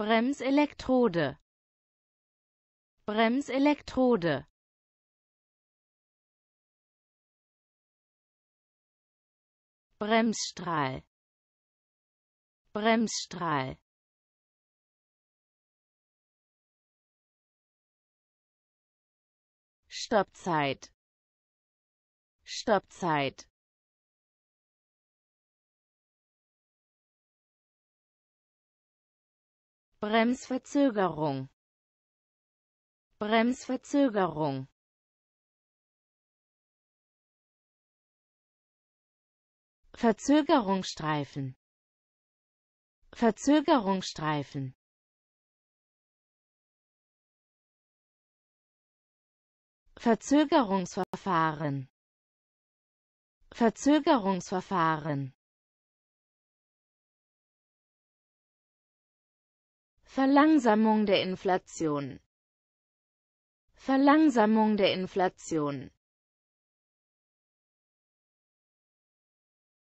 Bremselektrode Bremselektrode Bremsstrahl Bremsstrahl Stoppzeit Stoppzeit Bremsverzögerung Bremsverzögerung Verzögerungsstreifen Verzögerungsstreifen Verzögerungsverfahren Verzögerungsverfahren Verlangsamung der Inflation Verlangsamung der Inflation